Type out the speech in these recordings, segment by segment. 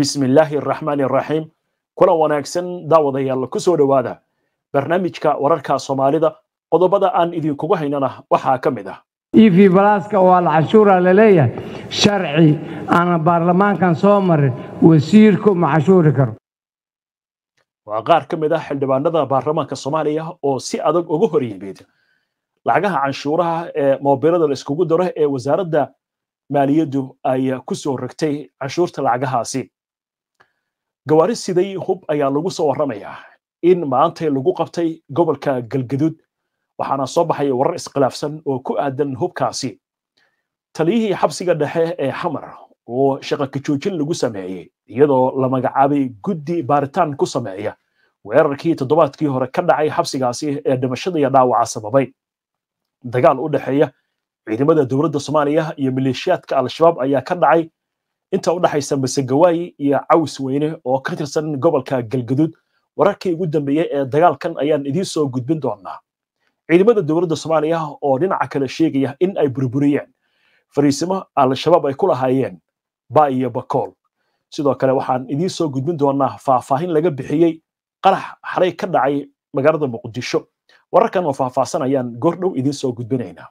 bismillaahi araxmaani raxiim kulan wanaagsan daawadayaal kusoo dhowaada barnaamijka wararka soomaalida qodobada aan idinkugu haynana waxaa ka mid ah e v balaska oo alcashuura laleeyahay sharci aana baarlamaankan soo marin wasiirku ma cashuuri karo waa qaar ka mid ah xildhibaanada baarlamaanka soomaaliya oo si adag uga hor yimid lacagaha canshuuraha ee moobilada la iskugu daro ee wasaaradda maaliyaddu ay ku soo rogtay canshuurta lacagahaasi gawaari siday hub ayaa lagu soo waramayaa in maantay lagu qabtay gobolka galgaduud waxaana soo baxay warar iskhilaafsan oo ku aadan hubkaasi taliyihii xabsiga dhexe ee xamar oo shaqakajoojin lagu sameeyey iyadoo la magacaabay guddi baaritaan ku sameeya weerarkii toddobaadkii hore ka dhacay xabsigaasi ee dhimashada dhaawaca sababay dagaal u dhexeeya ciidamada dowladda soomaaliya iyo maleeshiyaadka al-shabaab ayaa ka dhacay inta u dhaxaysa masegawaayi iyo caws weyne oo ka tirsan gobolka galgaduud wararkii ugu dambeeyey ee dagaalkan ayaan idiin soo gudbin doonaa ciidamada dowladda soomaaliya oo dhinaca kale sheegaya in ay burburiyeen fariisimo al-shabaab ay ku lahaayeen ba iyo bakool sidoo kale waxaan idiin soo gudbin doonaa faahfaahin laga bixiyey qarax xalay ka dhacay magaalada muqdisho wararkan oo faahfaahsan ayaan goor dhow idiin soo gudbinaynaa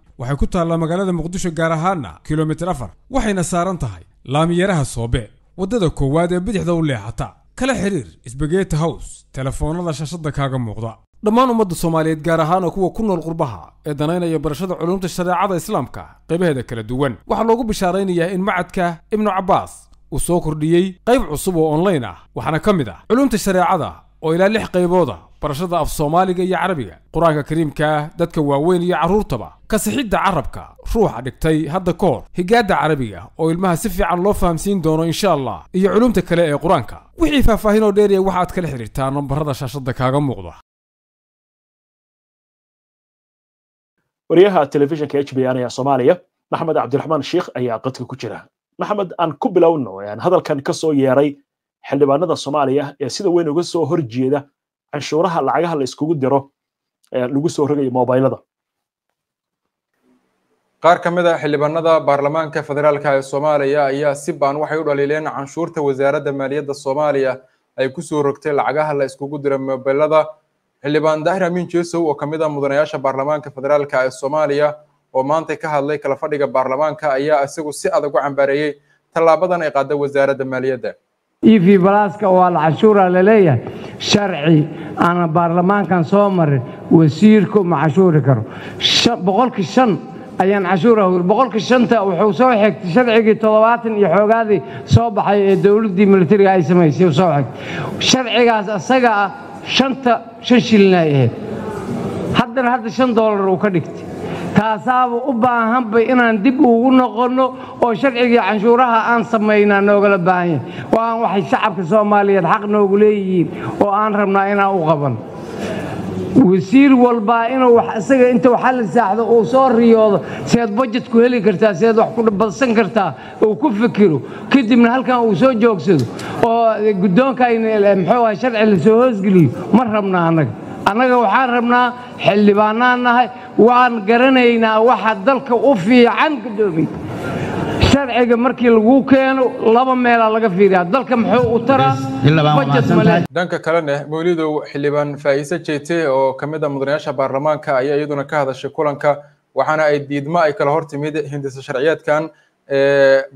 waxay ku taallaa magaalada muqdisho gaar ahaana kilomitir afar waxayna saaran tahay laamiyaraha soobe waddada koowaad ee bidixda u leexata kala xidhiir sbageti hows telefoonada shashadda kaaga muuqda dhammaan ummadda soomaaliyeed gaar ahaan oo kuwa ku nool qurbaha ee danaynaya barashada culumta shareecada islaamka qaybaheeda kala duwan waxaa loogu bishaaraynayaa in macadka ibnu cabbaas uu soo kordhiyey qayb cusub oo online ah waxaana ka mid ah culumta shareecada oo ilaa lix qaybooda ah barashada af soomaaliga iyo carabiga qur-aanka kariimkaah dadka waaweyn iyo carruurtaba kasixidda carabka ruuxa dhigtay hadda ka hor higaadda carabiga oo ilmaha si fiican loo fahamsiin doono insha allah iyo culumta kale ee qur-aanka wixii faahfaahin oo dheeriya waxaad kala xidhiirtaa nambarada shaashadda kaaga muuqda wariyaha telefishinka h b n ee soomaaliya maxamed cabdiraxmaan sheikh ayaa qadka ku jira maxamed aan ku bilowno hadalkan kasoo yeeray xildhibaanada soomaaliya ee sida weyn uga soo horjeeda canshuuraha lacagaha la iskugu diro lagu soo rogayo mobaylada qaar ka mid a ah xildhibaanada baarlamaanka federaalka ee soomaaliya ayaa si baan waxay u dhaliileen canshuurta wasaaradda maaliyadda soomaaliya ay kusoo rogtay lacagaha la iskugu diro mobilada xildhibaan daahir amiin jesow oo ka mid a ah mudanayaasha baarlamaanka federaalka ee soomaaliya oo maantay ka hadlay kala fadhiga baarlamaanka ayaa isagu si adag u cambaareeyey tallaabadan ay qaada wasaaradda maaliyadda ev balaaska oo alcashuura laleeyahay sharci aana baarlamaankan soo marin wasiirku ma cashuuri karo boqolkii shan ayaan cashuura hur boqolkii shanta wuxuu soo xegtay sharcigii toddobaatan iyo xoogaadii soo baxay ee dowladdii milatariga ay samaysay u soo xigtay sharcigaas asaga ah shanta shan shilin ay ahayd haddana hadda shan doolar uu ka dhigtay taasaaba u baahanbay inaan dib ugu noqonno oo sharcigii canshuuraha aan samaynaa noogala baahan yahay oo waxay shacabka soomaaliyeed xaq noogu leeyihiin oo aan rabnaa inaan u qaban wasiir walbaa inuu isaga inta waxalli saaxdo uu soo riyoodo seed bajet ku heli kartaa seed wax ku badsan kartaa uu ku fikiro kadibna halkan uu soo joogsado oo guddoonkan eh, muxuu ahay sharci la soo hoosgeliyo ma rabnaa annaga annaga waxaan rabnaa xildhibaannaan nahay waan garanaynaa waxa dalka u fiican gudoomiy sharciga markii lagu keeno laba meelaa laga fiiriyaa dalka muxuu u taraa dhanka kalena mawlidow xildhibaan faa'iise jeete oo ka mid a ah mudanayaasha baarlamaanka ayaa iyaduna ka hadashay kulanka waxaana ay diidmo ay kala hor timid hindisa sharciyeedkan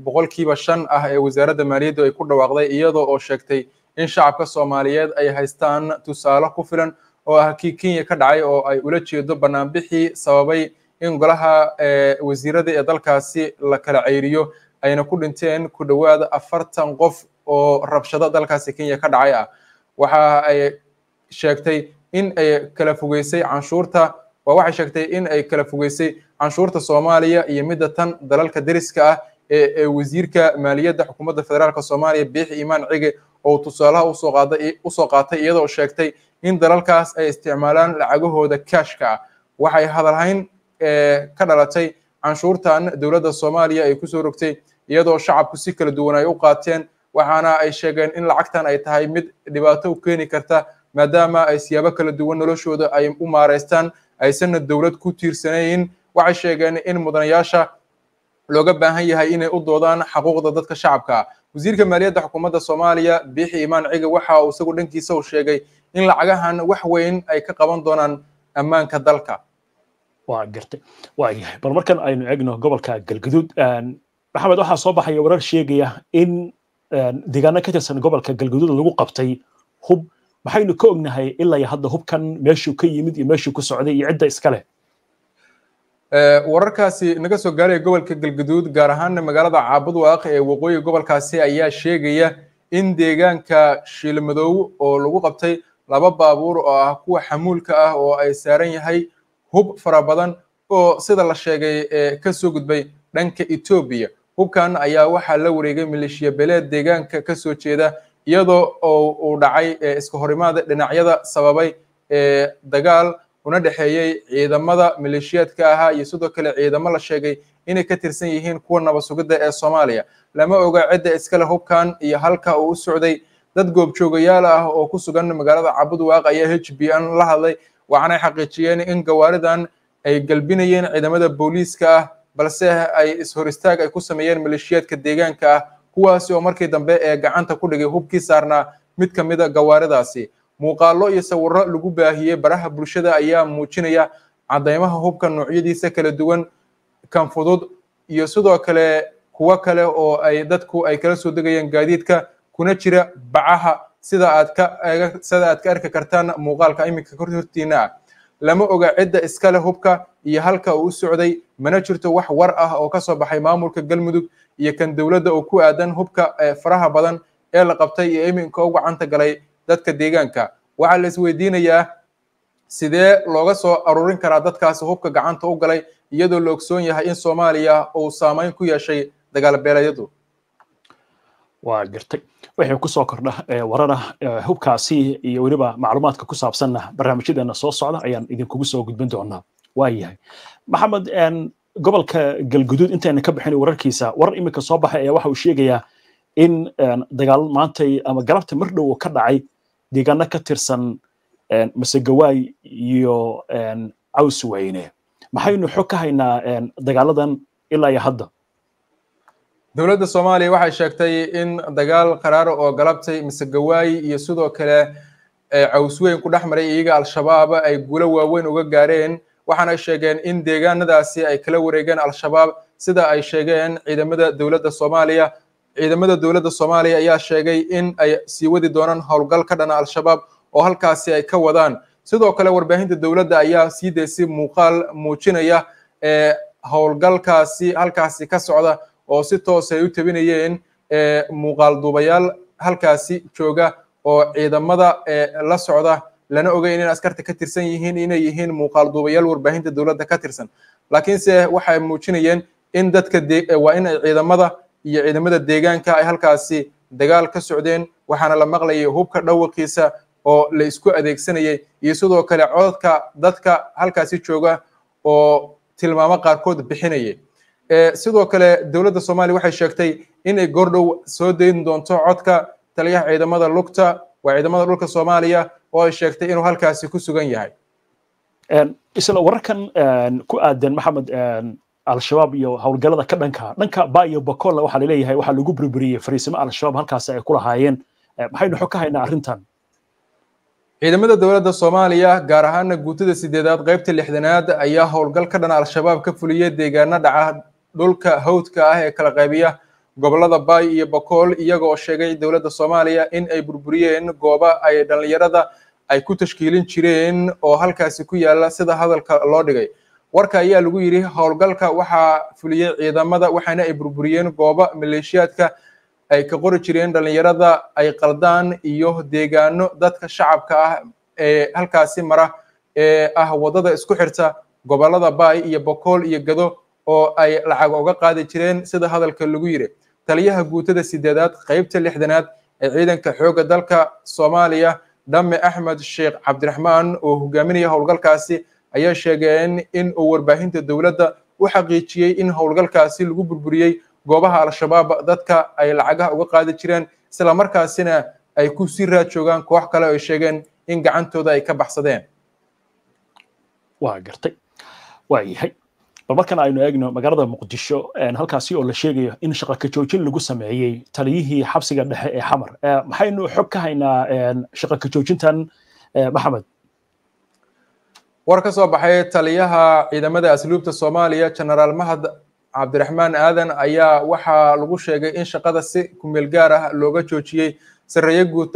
boqolkiiba shan ah ee wasaaradda maaliyaddu ay ku dhawaaqday iyadoo oo sheegtay in shacabka soomaaliyeed ay haystaan tusaale ku filan oo ah kii kenya ka dhacay oo ay ula jeedo bannaanbixii sababay in golaha eh, wasiirada ee dalkaasi la kala ceyriyo ayna ku dhinteen ku dhowaada afartan qof oo rabshado dalkaasi kenya ka dhacay ah waxa ay sheegtay in ay kala fogeysay canshuurta waa waxay sheegtay in ay kala fogeysay canshuurta soomaaliya iyo midda tan dalalka deriska ah ee wasiirka maaliyadda xukuumadda federaalk soomaaliya biixi imaan cige oo tusaalaha usoo qaada usoo qaatay iyadoo sheegtay in dalalkaas ay isticmaalaan lacagahooda kashka ah waxay hadalhayn ka dhalatay canshuurtan dowladda soomaaliya ay kusoo rogtay iyadoo shacabku si kala duwan ay u qaateen waxaana ay sheegeen in lacagtan ay tahay mid dhibaato u keeni karta maadaama ay siyaabo kala duwan noloshooda ay u maareystaan aysanna dowlad ku tiirsanayn waxay sheegeen in mudanayaasha looga baahan yahay inay u doodaan xaquuqda dadka shacabka wasiirka maaliyadda xukuumadda soomaaliya biixi imaan ciga waxa uu isagu dhankiisa u sheegay in lacagahan wax weyn ay ka qaban doonaan ammaanka dalka waa gartay waayahay bal markan aynu egno gobolka galgaduud maxamed waxaa soo baxaya warar sheegaya in deegaano ka tirsan gobolka galgaduud lagu qabtay hub maxaynu ka ognahay ilaa iyo hadda hubkan meeshuu ka yimid iyo meeshuu ku socday iyo cidda iska leh wararkaasi naga soo gaaraya gobolka galgaduud gaar ahaana magaalada caabudwaaq ee waqooyiga gobolkaasi ayaa sheegaya in deegaanka shiilmadoow oo lagu qabtay laba baabuur oo ah kuwa xamuulka ah oo ay saaran yahay hub fara badan oo sida la sheegay eh, ka soo gudbay dhanka etoobiya hubkan ayaa waxaa la wareegay maleeshiya beleed deegaanka kasoo jeeda iyadoo oo uu dhacay eh, iska horimaada dhinacyada sababay ee eh, dagaal una dhexeeyey ciidamada maleeshiyaadka ahaa iyo sidoo kale ciidamo la sheegay inay ka tirsan yihiin kuwa nabad sugidda ee soomaaliya lama oga cidda iskale hubkan iyo halka uu u socday dad goobjoogayaal ah oo ku sugan magaalada cabudwaaq ayaa h b n la hadlay waxaanay xaqiijiyeen in gawaaridan ay galbinayeen ciidamada booliiska ah balse ay is-hor istaag ay ku sameeyeen maleeshiyaadka deegaanka ah kuwaasi oo markii dambe ee gacanta ku dhigay hubkii saarnaa mid ka mida ah gawaaridaasi muuqaallo iyo sawirro lagu baahiyey baraha bulshada ayaa muujinaya caddaymaha hubka noocyadiisa kala duwan kan fudud iyo sidoo kale kuwo kale oo ay dadku ay kala soo degayeen gaadiidka kuna jira bacaha sida aad ka sida aad ka arki kartaan muuqaalka iminka kor hortiina ah lama oga cidda iskale hubka iyo halka uu u socday mana jirto wax war ah oo ka soo baxay maamulka galmudug iyo kan dowladda oo ku aadan hubka faraha badan ee la qabtay iyo iminka u gacanta galay dadka deegaanka waxaa la isweydiinayaa sidee looga soo aruurin karaa dadkaasi hubka gacanta u galay iyadoo la ogsoon yahay in soomaaliya uu saameyn ku yeeshay dagaal beeleedyadu waa jirtay waxay kusoo kordha warara hubkaasi iyo weliba macluumaadka ku saabsanna barnaamijyadeena soo socda ayaan idinkugu soo gudbin doonaa waayahay maxamed gobolka galguduud intayna ka bixin wararkiisa warar iminka soo baxay ayaa waxa uu sheegayaa in dagaal maantay ama galabta mar dhow oo ka dhacay deegaano ka tirsan masegawaay iyo caws weyne maxaynu xog ka haynaa dagaaladan ilaa iyo hadda dowladda soomaaliya waxay sheegtay in dagaal qaraara oo galabtay mise gawaayi iyo sidoo kale eh, caws weyn ku dhex maray iyaga al-shabaab ay guulo waaweyn uga gaareen waxaana sheegeen in deegaanadaasi ay kala wareegeen al-shabaab sida ay sheegeen ciidamada dowladda soomaaliya ciidamada dowladda soomaaliya ayaa sheegay in ay sii wadi doonaan howlgal ka dhana al-shabaab oo halkaasi ay ka wadaan sidoo kale warbaahinta dowladda ayaa sii daysay muuqaal muujinaya eh, howlgalkaasi halkaasi ka socda oo si toos ah ay u tabinayeen eh, duubayaal halkaasi jooga oo ciidamada eh, la socda lana ogeyn in askarta ka tirsan yihiin inay yihiin muuqaal duubayaal warbaahinta dowladda ka tirsan laakiinse waxay muujinayeen in dadka eh, waa in ay ciidamada iyo ciidamada deegaanka ay halkaasi dagaal ka socdeen waxaana la maqlayay hubka dhawaqiisa oo la isku adeegsanayay iyo sidoo kale codadka dadka halkaasi jooga oo tilmaamo qaarkood bixinayay sidoo kale dowladda soomaaliya waxay sheegtay inay goordhow soo dayn doonto codka taliyaha ciidamada lugta waa ciidamada dhulka soomaaliya oo ay sheegtay inuu halkaasi ku sugan yahay isla wararkan ku aadan maxamed al-shabaab iyo howlgallada ka dhanka dhanka ba iyo bakolla waxaa laleeyahay waxaa lagu burburiyey fariisimo al-shabaab halkaasi ay ku lahaayeen maxaynu xog ka haynaa arrintan ciidamada dowladda soomaaliya gaar ahaana guutada sideedaad qaybta lixdanaad ayaa howlgal ka dhan al-shabaab ka fuliyey deegaano dhaca dhulka hawdka ah ee kala qaybiya gobollada baay iyo bakool iyaga oo sheegay dowladda soomaaliya in ay burburiyeen gooba ay dhallinyarada ay ku tashkiilin jireen oo halkaasi ku yaala sida hadalka loo dhigay warka ayaa lagu yidhi howlgalka waxaa fuliyey ciidamada waxaana ay burburiyeen gooba maleeshiyaadka ay ka qori jireen dhallinyarada ay qaldaan iyo deegaano dadka shacabka ah ee halkaasi mara ee ah waddada isku xirta gobollada baay iyo bakool iyo gado oo ay lacag uga qaadi jireen sida hadalka lagu yiri taliyaha guutada sideedaad qaybta lixdanaad ee ciidanka xoogga dalka soomaaliya dhamme axmed sheekh cabdiraxmaan oo hogaaminaya howlgalkaasi ayaa sheegeen in uu warbaahinta dowladda u xaqiijiyey in howlgalkaasi lagu burburiyey goobaha al-shabaab dadka ay lacagaha uga qaadi jireen islamarkaasina ay ku sii raad joogaan koox kale oo ay sheegeen in gacantooda ay ka baxsadeen waa gartay waayahay bal aynu eegno magaalada muqdisho halkaasi oo la sheegayo in shaqo ka joojin lagu sameeyey taliyihii xabsiga dhexe ee xamar maxaynu xog ka haynaa shaqo ka joojintan maxamed war ka soo baxay taliyaha ciidamada asluubta soomaaliya genaraal mahad cabdiraxmaan aadan ayaa waxaa lagu sheegay in shaqada si kumeel gaar ah looga joojiyey sareeye guud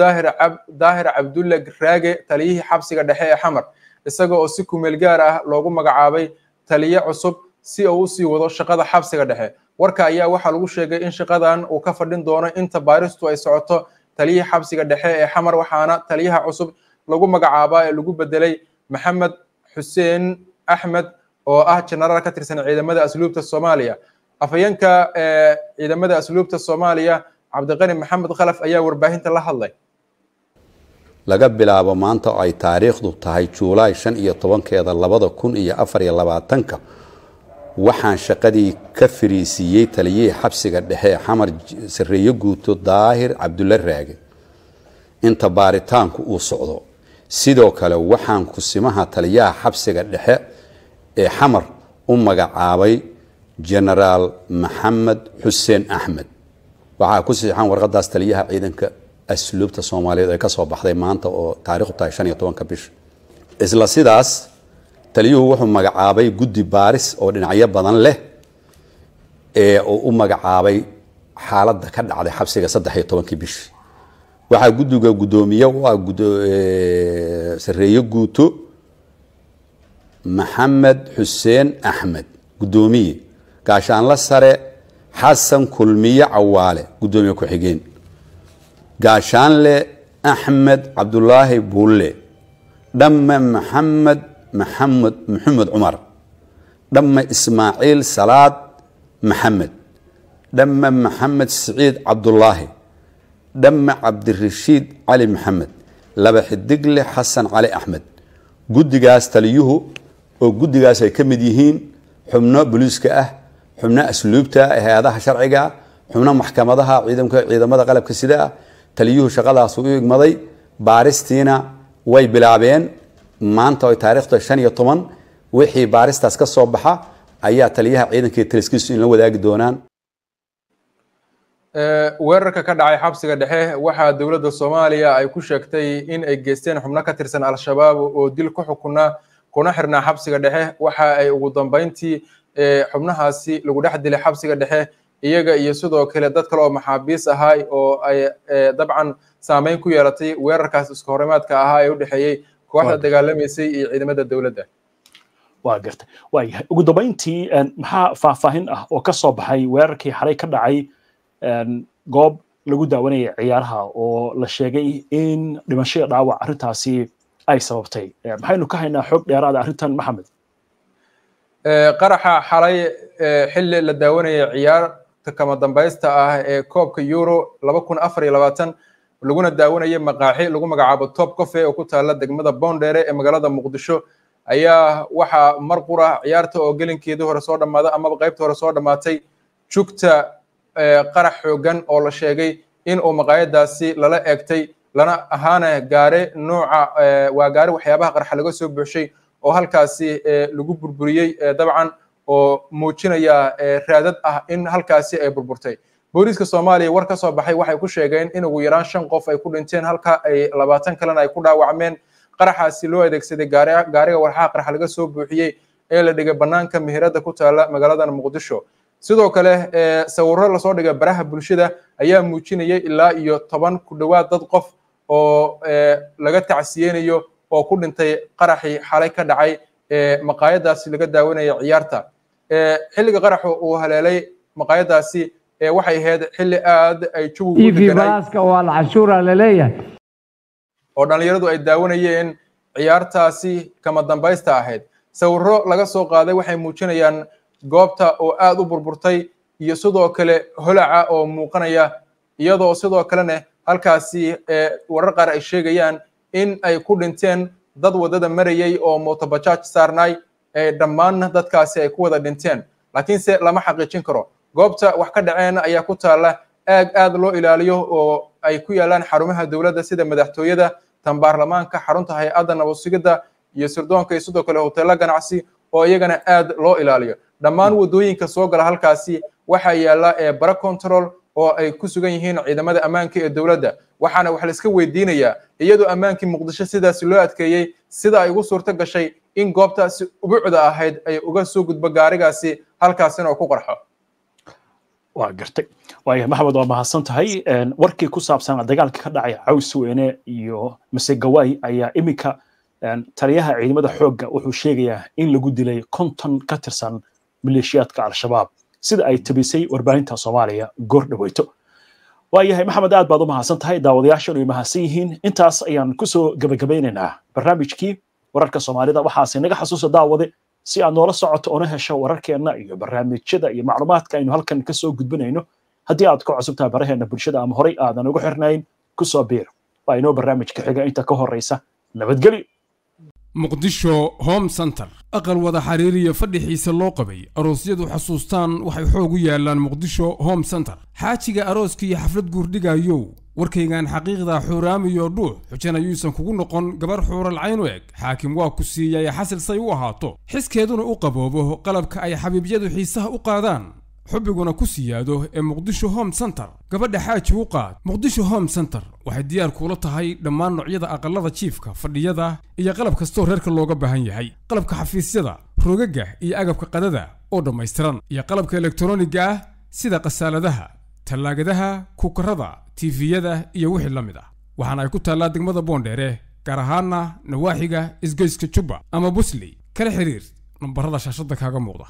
daahir cabdulle raage taliyihii xabsiga dhexe ee xamar isaga oo si kumeel gaar ah loogu magacaabay taliye cusub si uu usii wado shaqada xabsiga dhexe warka ayaa waxaa lagu sheegay in shaqadan uu ka fadhin doono inta baaristu ay socoto taliyihii xabsiga dhexe ee xamar waxaana taliyaha cusub lagu magacaabaa ee lagu bedelay maxamed xuseen axmed oo ah jenaraal ka tirsan ciidamada asluubta soomaaliya afhayeenka eh, ciidamada asluubta soomaaliya cabdiqani maxamed khalaf ayaa warbaahinta la hadlay laga bilaabo maanta oo ay taariikhdu tahay juulaay shan iyo tobankeeda labada kun iyo afariyo labaatanka waxaan shaqadii ka fariisiiyey taliyihii xabsiga dhexe ee xamar sareeye guuto daahir cabdulla raage inta baaritaanku uu socdo sidoo kale waxaan kusimaha taliyaha xabsiga dhexe ee xamar u magacaabay jenaraal maxamed xuseen axmed waxaa ku siixan warqadaas taliyaha ciidanka asluubta soomaaliyeed ee kasoo baxday maanta oo taarikhdu tahay shan iyo tobanka bisha isla sidaas taliyuhu wuxuu magacaabay guddi baaris oo dhinacyo badan leh ee uu u magacaabay xaaladda ka dhacday xabsiga saddex iyo tobankii bishii waxaa guddiga guddoomiye u ah sareeye guuto maxamed xuseen axmed guddoomiye gaashaanla sare xasan kulmiye cawaale guddoomiye ku-xigeen gaashaanle axmed cabdulaahi buulle dhamme maxamed maxamed maxamed cumar dhamme ismaaciil salaad maxamed dhamme maxamed siciid cabdulaahi dhamme cabdirashiid cali maxamed laba xidigle xasan cali axmed guddigaas taliyuhu oo guddigaas ay ka mid yihiin xubno buliiska ah xubno asluubta ah hay-adaha sharciga xubno maxkamadaha ciidamka ciidamada qalabka sida taliyuhu shaqadaasuu u igmaday baaristiina way bilaabeen maanta o taarikhda shan iyo toban wixii baaristaas ka soo baxa ayaa taliyaha ciidankai taliskiisu in la wadaagi doonaan weerarka ka dhacay xabsiga dhexe waxaa dowladda soomaaliya ay ku sheegtay in ay geysteen xubno ka tirsan al-shabaab oo dil ku xukunaa kuna xirnaa xabsiga dhexe waxa ay ugu dambayntii xubnahaasi lagu dhex dilay xabsiga dhexe iyaga iyo sidoo kale dad kale oo maxaabiis ahaay oo ay e, dabcan saameyn ku yeelatay weerarkaas iska horimaadka ahaa ee u dhexeeyey kooxda dagaalamaysay iyo ciidamada dowladda waa gartay waayahay ugu dambayntii e, maxaa faahfaahin ah oo ka soo baxay weerarkii xalay ka dhacay e, goob lagu daawanayay ciyaaraha oo la sheegay in dhimashada dhaawac arrintaasi ay sababtay maxaynu ka haynaa xoog dheeraada ah arrintan maxamed qaraxa xalay xilli la daawanayay ciyaar kama dambaysta ah ee koobka euro laba kun afar iyo labaatan laguna daawanayay maqaaxi lagu magacaabo top cofe oo ku taala degmada boondheere ee magaalada muqdisho ayaa waxaa mar qura ciyaarta oo gelinkeedii hore soo dhammaaday amaba qaybta hore soo dhammaatay jugta eh, qarax xooggan oo la sheegay in uu maqaayadaasi lala eegtay lana ahaana gaare nooca eh, waa gaare waxyaabaha qarxa laga soo buuxshay oo halkaasi eh, lagu burburiyey dabcan oo muujinaya eh, raadad ah in halkaasi ay burburtay booliiska soomaaliya war ka soo baxay waxay ku sheegeen in ugu yaraan shan qof ay ku dhinteen halka ay labaatan kalena ay ku dhaawacmeen qaraxaasi loo adeegsaday gaariga warxaa qarax laga soo buuxiyey ee la dhigay bannaanka meherada ku taala magaalada muqdisho sidoo kale eh, sawirro lasoo dhigay baraha bulshada ayaa muujinayay ilaa iyo toban ku dhawaad dad qof oo eh, laga tacsiyeynayo oo ku dhintay qaraxii xalay ka dhacay maqaayadaasi laga daawanaya ciyaarta Eh, xilliga qaraxu uu haleelay maqaayadaasi eh, waxay ahayd xilli aad ay jowgwaa la dhallinyaradu ay daawanayeen ciyaartaasi kama dambaysta ahayd sawiro laga soo qaaday waxay muujinayaan goobta oo aad u burburtay iyo sidoo kale holaca oo muuqanaya iyadoo sidoo kalena halkaasi eh, warar qaar ay sheegayaan in ay ku dhinteen dad waddada marayay oo mootobajaaj saarnay dhammaanna dadkaasi ay ku wada dhinteen laakiinse lama xaqiijin karo goobta wax ka dhaceena ayaa ku taalla aag aad loo ilaaliyo oo ay ku yaalaan xarumaha dowladda sida madaxtooyada tan baarlamaanka xarunta hay-adda nabadsigidda iyo sirdoonka iyo sidoo kale hoteello ganacsi oo iyagana aad loo ilaaliyo dhammaan wadooyinka soo gala halkaasi waxaa yaalla ee ebara control oo ay ku sugan yihiin ciidamada ammaanka ee dowladda waxaana wax la iska weydiinayaa iyadoo ammaankii muqdisho sidaasi loo adkeeyey sida ay ugu suurto gashay in goobtaasi ubucda ahayd ay uga soo gudbo gaarigaasi halkaasina uu ku qarxo waa gartay waaya maxmed waa mahadsan tahay warkii ku saabsan dagaalka ka dhacay cawsweyne iyo mase gawaay ayaa iminka taliyaha ciidamada xoogga wuxuu sheegayaa in lagu dilay konton ka tirsan maleeshiyaadka al-shabaab sida ay tabisay warbaahinta soomaaliya goor dhaweyto waayahay maxamed aad baad u mahadsan tahay daawadayaashana way mahadsan yihiin intaas ayaan kusoo gabagabaynaynaa barnaamijkii wararka soomaalida waxaase naga xasuusa daawade si aad noola socoto una hesho wararkeenna iyo barnaamijyada iyo macluumaadka aynu halkan ka soo gudbinayno haddii aad ku cusubtahay baraheenna bulshada ama horay aadan ugu xirnayn ku soo biir baa inoo barnaamijka xiga inta ka horeysa nabadgelyo muqdisho home center aqal wada xiriir iyo fadhixiisa loo qabay aroosyadu xasuustaan waxay xoog u yaalaan muqdisho home center xaajiga arooska iyo xaflad guurdhigayow warkaygan xaqiiqda xuuraamiyo dhuux xujan ayuusan kugu noqon gabar xuuralcayn u eg xaakim waa ku siiyay xasil say u ahaato xiskeeduna u qaboobo qalabka ay xabiibyadu xiisaha u qaadaan xubiguna ku siyaado ee muqdisho home center gabadha xaaji u qaad muqdisho home center waxay diyaar kuula tahay dhammaan noocyada aqallada jiifka fadhiyada iyo qalab kastoo reerka looga baahan yahay qalabka xafiisyada rogaga iyo agabka qadada oo dhammaystiran iyo qalabka elektroniga ah sida khasaaladaha tallaagadaha kukarada tiifiyada iyo wixii la mid ah waxaana ay ku taallaa degmada boondheere gaar ahaanna nawaaxiga isgoyska juba ama busley kala xiriir nambarada shaashadda kaaga muuqda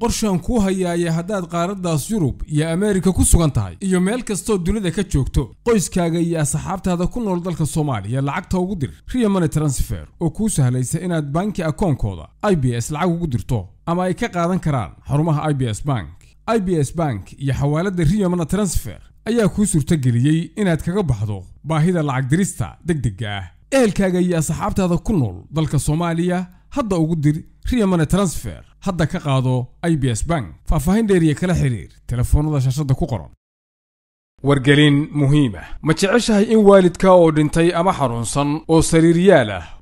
qorshaan kuu hayaaye haddaad qaaraddaas yurub iyo ameerika ku sugan tahay iyo meel kastoo dunida ka joogto qoyskaaga iyo asxaabtaada ku nool dalka soomaaliya lacagta ugu dir ria money transfer oo kuu sahlaysa inaad banki akoonkooda i b s lacag ugu dirto ama ay ka qaadan karaan xarumaha i b s bank i b s bank iyo xawaaladda ria transfer ayaa kuu suurtageliyey inaad kaga baxdo baahida lacag dirista degdegga ah ehelkaaga iyo asxaabtaada ku nool dalka soomaaliya hadda ugu dir riya transfer hadda ka qaado i b s bank faahfaahin dheeriya kala xiriir telefoonnada shaashadda ku qoran wargelin muhiima ah. ma jeceshahay in waalidka oo dhintay ama xanuunsan oo sariiryaal ah